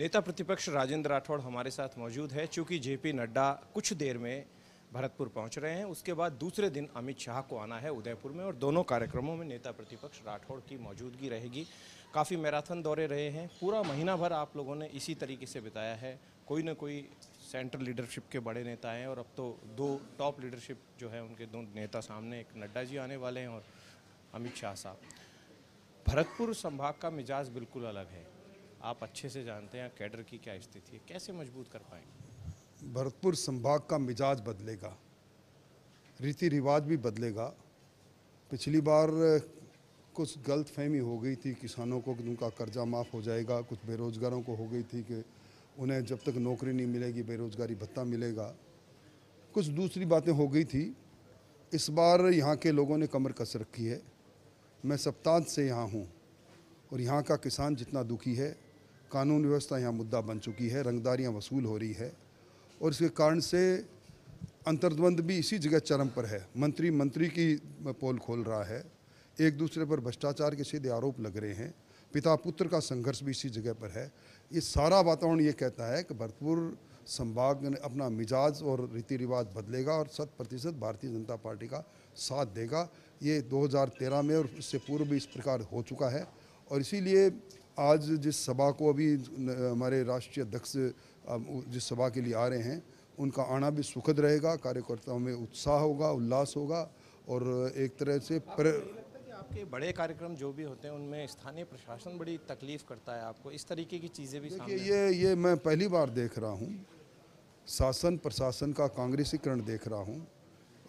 नेता प्रतिपक्ष राजेंद्र राठौड़ हमारे साथ मौजूद है चूँकि जेपी नड्डा कुछ देर में भरतपुर पहुंच रहे हैं उसके बाद दूसरे दिन अमित शाह को आना है उदयपुर में और दोनों कार्यक्रमों में नेता प्रतिपक्ष राठौड़ की मौजूदगी रहेगी काफ़ी मैराथन दौरे रहे हैं पूरा महीना भर आप लोगों ने इसी तरीके से बिताया है कोई ना कोई सेंट्रल लीडरशिप के बड़े नेता हैं और अब तो दो टॉप लीडरशिप जो है उनके दो नेता सामने एक नड्डा जी आने वाले हैं और अमित शाह साहब भरतपुर संभाग का मिजाज बिल्कुल अलग है आप अच्छे से जानते हैं कैडर की क्या स्थिति है कैसे मजबूत कर पाएंगे भरतपुर संभाग का मिजाज बदलेगा रीति रिवाज भी बदलेगा पिछली बार कुछ गलत फहमी हो गई थी किसानों को उनका कर्जा माफ़ हो जाएगा कुछ बेरोज़गारों को हो गई थी कि उन्हें जब तक नौकरी नहीं मिलेगी बेरोज़गारी भत्ता मिलेगा कुछ दूसरी बातें हो गई थी इस बार यहाँ के लोगों ने कमर कस रखी है मैं सप्ताह से यहाँ हूँ और यहाँ का किसान जितना दुखी है कानून व्यवस्था यहाँ मुद्दा बन चुकी है रंगदारियाँ वसूल हो रही है और इसके कारण से अंतर्द्वंद भी इसी जगह चरम पर है मंत्री मंत्री की पोल खोल रहा है एक दूसरे पर भ्रष्टाचार के सीधे आरोप लग रहे हैं पिता पुत्र का संघर्ष भी इसी जगह पर है ये सारा वातावरण ये कहता है कि भरतपुर संभाग ने अपना मिजाज और रीति रिवाज बदलेगा और शत प्रतिशत भारतीय जनता पार्टी का साथ देगा ये 2013 में और इससे पूर्व भी इस प्रकार हो चुका है और इसीलिए आज जिस सभा को अभी हमारे राष्ट्रीय अध्यक्ष जिस सभा के लिए आ रहे हैं उनका आना भी सुखद रहेगा कार्यकर्ताओं में उत्साह होगा उल्लास होगा और एक तरह से पर... आपके बड़े कार्यक्रम जो भी होते हैं उनमें स्थानीय प्रशासन बड़ी तकलीफ़ करता है आपको इस तरीके की चीज़ें भी देखिए ये ये मैं पहली बार देख रहा हूँ शासन प्रशासन का कांग्रेसीकरण देख रहा हूँ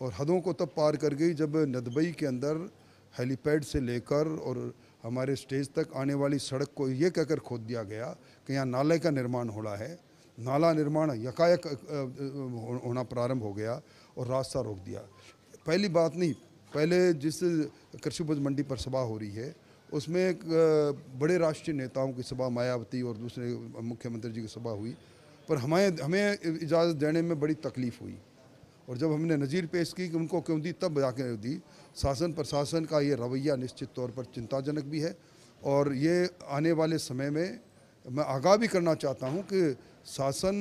और हदों को तब पार कर गई जब नदबई के अंदर हेलीपैड से लेकर और हमारे स्टेज तक आने वाली सड़क को ये कहकर खोद दिया गया कि यहाँ नाले का निर्माण हो रहा है नाला निर्माण यकायक होना प्रारंभ हो गया और रास्ता रोक दिया पहली बात नहीं पहले जिस कृषि उपज मंडी पर सभा हो रही है उसमें बड़े राष्ट्रीय नेताओं की सभा मायावती और दूसरे मुख्यमंत्री जी की सभा हुई पर हमें हमें इजाज़त देने में बड़ी तकलीफ़ हुई और जब हमने नज़ीर पेश की कि उनको क्यों दी तब जाके दी शासन प्रशासन का ये रवैया निश्चित तौर पर चिंताजनक भी है और ये आने वाले समय में मैं आगाह भी करना चाहता हूँ कि शासन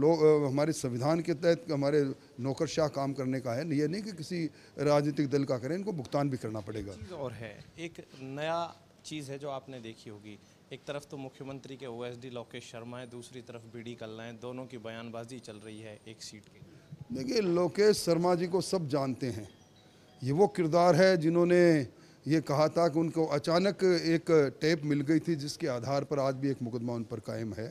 लोग हमारे संविधान के तहत हमारे नौकरशाह काम करने का है ये नहीं कि किसी राजनीतिक दल का करें इनको भुगतान भी करना पड़ेगा और है एक नया चीज़ है जो आपने देखी होगी एक तरफ तो मुख्यमंत्री के ओएसडी लोकेश शर्मा है दूसरी तरफ बीडी कल्ला है दोनों की बयानबाजी चल रही है एक सीट की देखिए लोकेश शर्मा जी को सब जानते हैं ये वो किरदार है जिन्होंने ये कहा था कि उनको अचानक एक टेप मिल गई थी जिसके आधार पर आज भी एक मुकदमा उन पर कायम है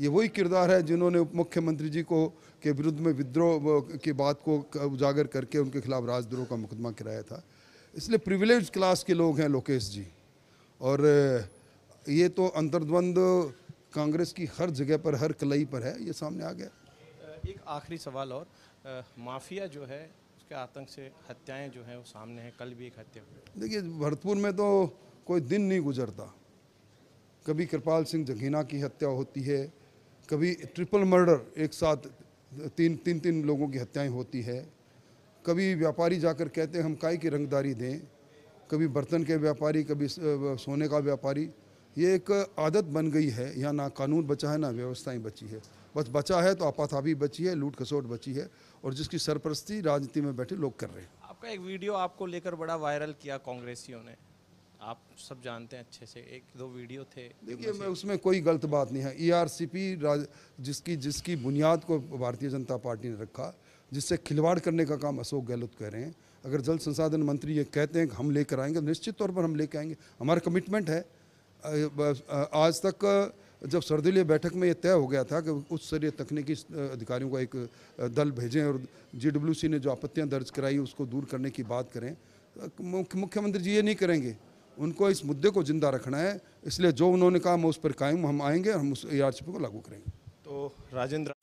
ये वही किरदार है जिन्होंने उप मुख्यमंत्री जी को के विरुद्ध में विद्रोह की बात को उजागर करके उनके खिलाफ राजद्रोह का मुकदमा कराया था इसलिए प्रिविलेज क्लास के लोग हैं लोकेश जी और ये तो अंतर्द्वंद कांग्रेस की हर जगह पर हर कलई पर है ये सामने आ गया एक आखिरी सवाल और आ, माफिया जो है उसके आतंक से हत्याएं जो हैं वो सामने हैं कल भी एक हत्या हुई देखिए भरतपुर में तो कोई दिन नहीं गुजरता कभी कृपाल सिंह जघीना की हत्या होती है कभी ट्रिपल मर्डर एक साथ तीन तीन तीन लोगों की हत्याएं होती है कभी व्यापारी जाकर कहते हैं हम काय की रंगदारी दें कभी बर्तन के व्यापारी कभी सोने का व्यापारी ये एक आदत बन गई है यहाँ ना कानून बचा है ना व्यवस्थाएं बची है बस बचा है तो आपाथापी बची है लूट खसोट बची है और जिसकी सरपरस्ती राजनीति में बैठे लोग कर रहे हैं आपका एक वीडियो आपको लेकर बड़ा वायरल किया कांग्रेसियों ने आप सब जानते हैं अच्छे से एक दो वीडियो थे देखिए मैं उसमें कोई गलत बात नहीं है ईआरसीपी e राज जिसकी जिसकी बुनियाद को भारतीय जनता पार्टी ने रखा जिससे खिलवाड़ करने का काम अशोक गहलोत कह रहे हैं अगर जल संसाधन मंत्री ये कहते हैं कि हम लेकर आएंगे तो निश्चित तौर पर हम लेकर आएंगे हमारा कमिटमेंट है आज तक जब सर्दिलीय बैठक में ये तय हो गया था कि उच्च स्तरीय तकनीकी अधिकारियों का एक दल भेजें और जीडब्ल्यूसी ने जो आपत्तियां दर्ज कराई उसको दूर करने की बात करें मुख्यमंत्री जी ये नहीं करेंगे उनको इस मुद्दे को जिंदा रखना है इसलिए जो उन्होंने कहा मैं उस पर कायम हम आएंगे हम उस ए को लागू करेंगे तो राजेंद्र